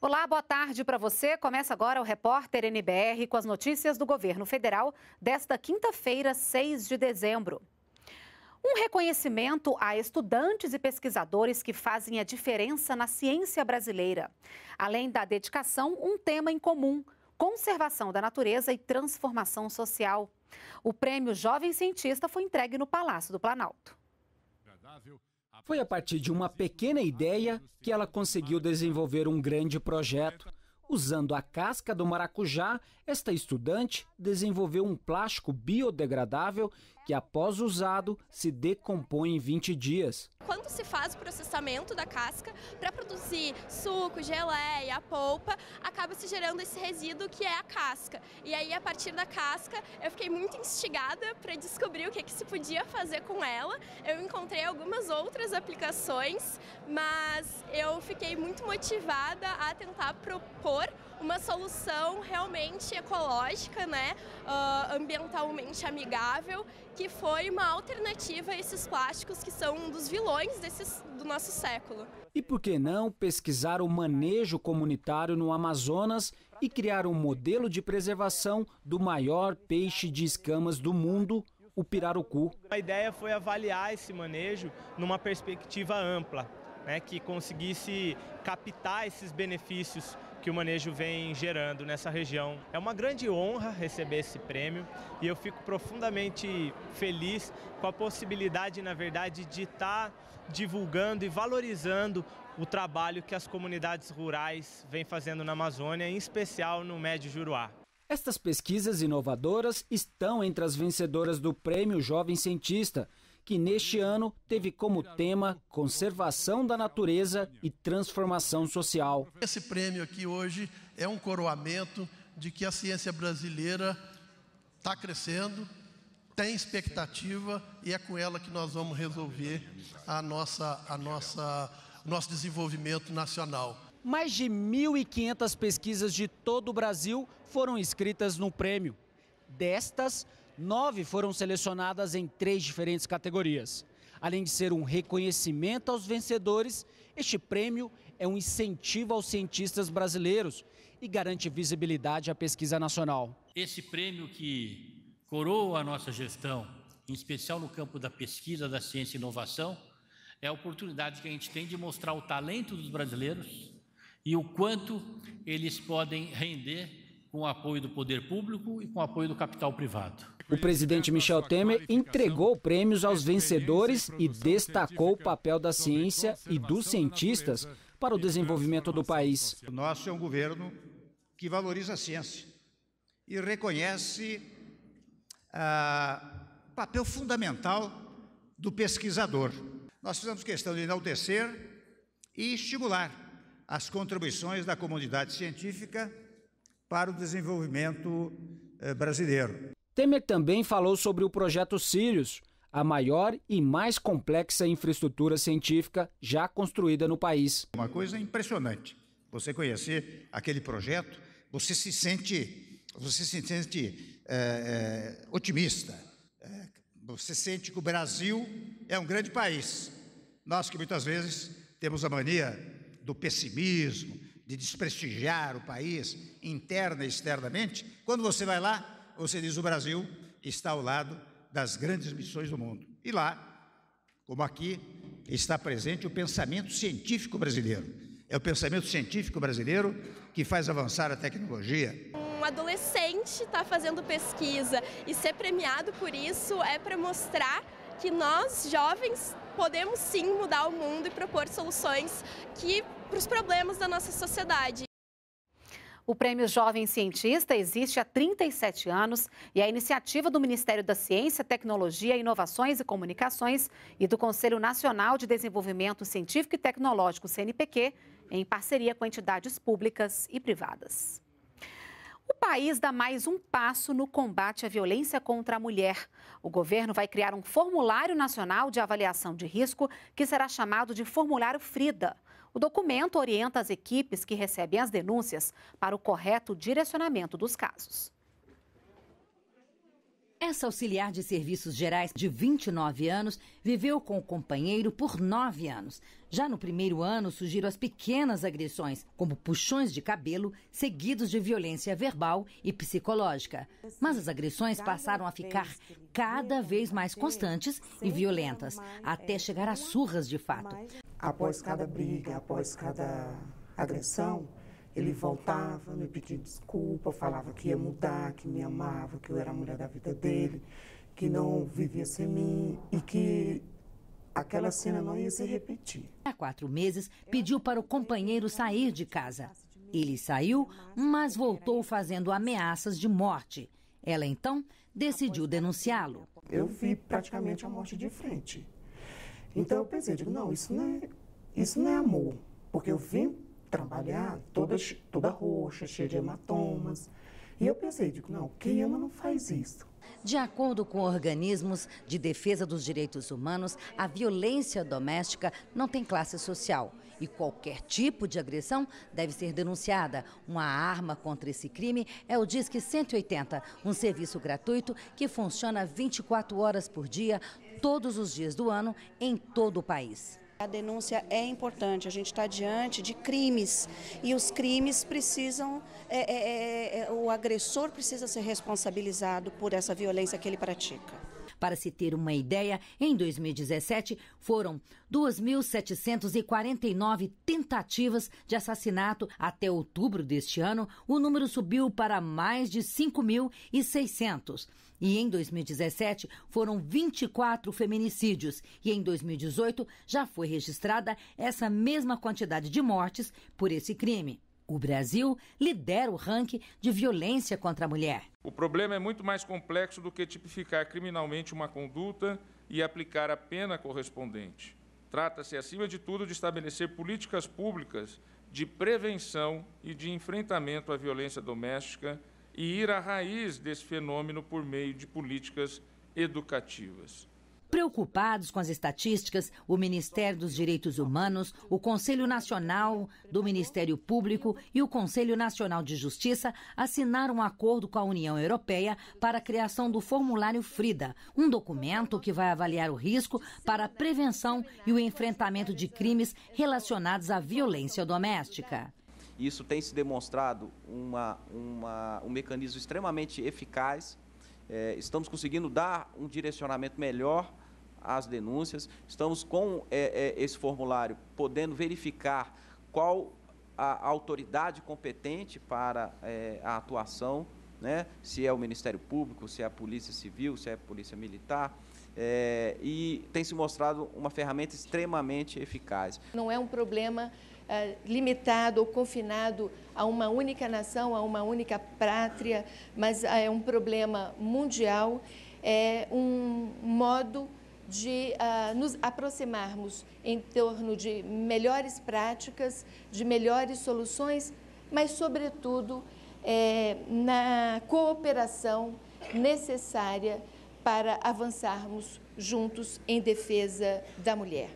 Olá, boa tarde para você. Começa agora o repórter NBR com as notícias do governo federal desta quinta-feira, 6 de dezembro. Um reconhecimento a estudantes e pesquisadores que fazem a diferença na ciência brasileira. Além da dedicação, um tema em comum: conservação da natureza e transformação social. O prêmio Jovem Cientista foi entregue no Palácio do Planalto. Agradável foi a partir de uma pequena ideia que ela conseguiu desenvolver um grande projeto. Usando a casca do maracujá, esta estudante desenvolveu um plástico biodegradável que após usado se decompõe em 20 dias. Quando se faz o processamento da casca para produzir suco, geleia, polpa, acaba se gerando esse resíduo que é a casca. E aí a partir da casca eu fiquei muito instigada para descobrir o que, que se podia fazer com ela. Eu encontrei algumas outras aplicações, mas eu fiquei muito motivada a tentar propor uma solução realmente ecológica, né, uh, ambientalmente amigável, que foi uma alternativa a esses plásticos que são um dos vilões desses, do nosso século. E por que não pesquisar o manejo comunitário no Amazonas e criar um modelo de preservação do maior peixe de escamas do mundo, o pirarucu? A ideia foi avaliar esse manejo numa perspectiva ampla, né, que conseguisse captar esses benefícios que o manejo vem gerando nessa região. É uma grande honra receber esse prêmio e eu fico profundamente feliz com a possibilidade, na verdade, de estar tá divulgando e valorizando o trabalho que as comunidades rurais vêm fazendo na Amazônia, em especial no Médio Juruá. Estas pesquisas inovadoras estão entre as vencedoras do Prêmio Jovem Cientista, que neste ano teve como tema Conservação da Natureza e Transformação Social. Esse prêmio aqui hoje é um coroamento de que a ciência brasileira está crescendo, tem expectativa e é com ela que nós vamos resolver a nossa, a nossa, o nosso desenvolvimento nacional. Mais de 1.500 pesquisas de todo o Brasil foram inscritas no prêmio. Destas, Nove foram selecionadas em três diferentes categorias. Além de ser um reconhecimento aos vencedores, este prêmio é um incentivo aos cientistas brasileiros e garante visibilidade à pesquisa nacional. Esse prêmio que coroa a nossa gestão, em especial no campo da pesquisa, da ciência e inovação, é a oportunidade que a gente tem de mostrar o talento dos brasileiros e o quanto eles podem render com o apoio do poder público e com o apoio do capital privado. O presidente Michel Temer entregou prêmios aos vencedores e destacou o papel da ciência e dos cientistas para o desenvolvimento do país. O nosso é um governo que valoriza a ciência e reconhece ah, o papel fundamental do pesquisador. Nós fizemos questão de enaltecer e estimular as contribuições da comunidade científica para o desenvolvimento eh, brasileiro. Temer também falou sobre o projeto Sirius, a maior e mais complexa infraestrutura científica já construída no país. Uma coisa impressionante. Você conhecer aquele projeto, você se sente, você se sente é, é, otimista. É, você sente que o Brasil é um grande país. Nós que muitas vezes temos a mania do pessimismo, de desprestigiar o país interna e externamente, quando você vai lá, ou se diz o Brasil, está ao lado das grandes missões do mundo. E lá, como aqui, está presente o pensamento científico brasileiro. É o pensamento científico brasileiro que faz avançar a tecnologia. Um adolescente está fazendo pesquisa e ser premiado por isso é para mostrar que nós, jovens, podemos sim mudar o mundo e propor soluções que para os problemas da nossa sociedade. O Prêmio Jovem Cientista existe há 37 anos e é iniciativa do Ministério da Ciência, Tecnologia, Inovações e Comunicações e do Conselho Nacional de Desenvolvimento Científico e Tecnológico, CNPq, em parceria com entidades públicas e privadas. O país dá mais um passo no combate à violência contra a mulher. O governo vai criar um formulário nacional de avaliação de risco que será chamado de Formulário Frida. O documento orienta as equipes que recebem as denúncias para o correto direcionamento dos casos. Essa auxiliar de serviços gerais de 29 anos viveu com o companheiro por nove anos. Já no primeiro ano surgiram as pequenas agressões, como puxões de cabelo, seguidos de violência verbal e psicológica. Mas as agressões passaram a ficar cada vez mais constantes e violentas, até chegar às surras de fato após cada briga, após cada agressão, ele voltava, me pedia desculpa, falava que ia mudar, que me amava, que eu era a mulher da vida dele, que não vivia sem mim e que aquela cena não ia se repetir. Há quatro meses, pediu para o companheiro sair de casa. Ele saiu, mas voltou fazendo ameaças de morte. Ela então decidiu denunciá-lo. Eu vi praticamente a morte de frente. Então eu pensei, digo, não, isso não é, isso não é amor, porque eu vim trabalhar toda, toda roxa, cheia de hematomas. E eu pensei, digo, não, quem ama não faz isso. De acordo com organismos de defesa dos direitos humanos, a violência doméstica não tem classe social e qualquer tipo de agressão deve ser denunciada. Uma arma contra esse crime é o Disque 180, um serviço gratuito que funciona 24 horas por dia todos os dias do ano em todo o país. A denúncia é importante, a gente está diante de crimes e os crimes precisam, é, é, é, é, o agressor precisa ser responsabilizado por essa violência que ele pratica. Para se ter uma ideia, em 2017 foram 2.749 tentativas de assassinato. Até outubro deste ano, o número subiu para mais de 5.600. E em 2017 foram 24 feminicídios e em 2018 já foi registrada essa mesma quantidade de mortes por esse crime. O Brasil lidera o ranking de violência contra a mulher. O problema é muito mais complexo do que tipificar criminalmente uma conduta e aplicar a pena correspondente. Trata-se, acima de tudo, de estabelecer políticas públicas de prevenção e de enfrentamento à violência doméstica e ir à raiz desse fenômeno por meio de políticas educativas. Preocupados com as estatísticas, o Ministério dos Direitos Humanos, o Conselho Nacional do Ministério Público e o Conselho Nacional de Justiça assinaram um acordo com a União Europeia para a criação do formulário FRIDA, um documento que vai avaliar o risco para a prevenção e o enfrentamento de crimes relacionados à violência doméstica. Isso tem se demonstrado uma, uma, um mecanismo extremamente eficaz. É, estamos conseguindo dar um direcionamento melhor às denúncias. Estamos com é, é, esse formulário podendo verificar qual a autoridade competente para é, a atuação, né? se é o Ministério Público, se é a Polícia Civil, se é a Polícia Militar. É, e tem se mostrado uma ferramenta extremamente eficaz. Não é um problema ah, limitado ou confinado a uma única nação, a uma única pátria, mas ah, é um problema mundial, é um modo de uh, nos aproximarmos em torno de melhores práticas, de melhores soluções, mas, sobretudo, é, na cooperação necessária para avançarmos juntos em defesa da mulher.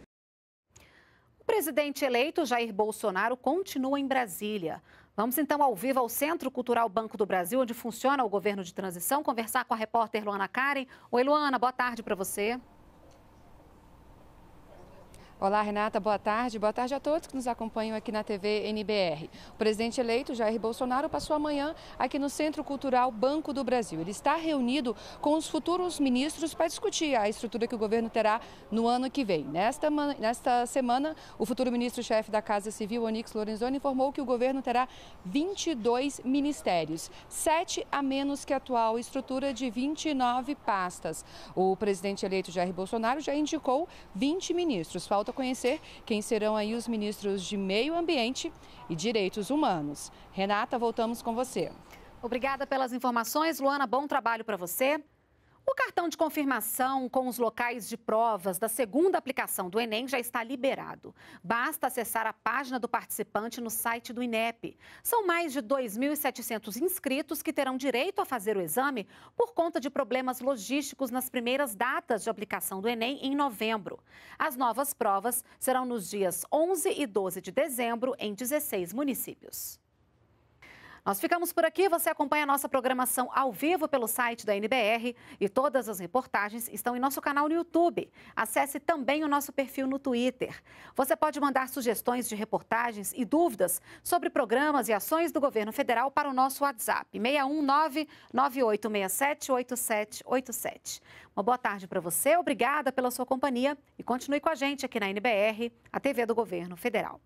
O presidente eleito Jair Bolsonaro continua em Brasília. Vamos então ao vivo ao Centro Cultural Banco do Brasil, onde funciona o governo de transição, conversar com a repórter Luana Karen. Oi, Luana, boa tarde para você. Olá, Renata, boa tarde. Boa tarde a todos que nos acompanham aqui na TV NBR. O presidente eleito Jair Bolsonaro passou amanhã aqui no Centro Cultural Banco do Brasil. Ele está reunido com os futuros ministros para discutir a estrutura que o governo terá no ano que vem. Nesta, nesta semana, o futuro ministro-chefe da Casa Civil, Onix Lorenzoni, informou que o governo terá 22 ministérios, sete a menos que a atual estrutura de 29 pastas. O presidente eleito Jair Bolsonaro já indicou 20 ministros. Falta conhecer quem serão aí os ministros de Meio Ambiente e Direitos Humanos. Renata, voltamos com você. Obrigada pelas informações. Luana, bom trabalho para você. O cartão de confirmação com os locais de provas da segunda aplicação do Enem já está liberado. Basta acessar a página do participante no site do INEP. São mais de 2.700 inscritos que terão direito a fazer o exame por conta de problemas logísticos nas primeiras datas de aplicação do Enem em novembro. As novas provas serão nos dias 11 e 12 de dezembro em 16 municípios. Nós ficamos por aqui. Você acompanha a nossa programação ao vivo pelo site da NBR e todas as reportagens estão em nosso canal no YouTube. Acesse também o nosso perfil no Twitter. Você pode mandar sugestões de reportagens e dúvidas sobre programas e ações do governo federal para o nosso WhatsApp 619 9867 8787. Uma boa tarde para você. Obrigada pela sua companhia e continue com a gente aqui na NBR, a TV do Governo Federal.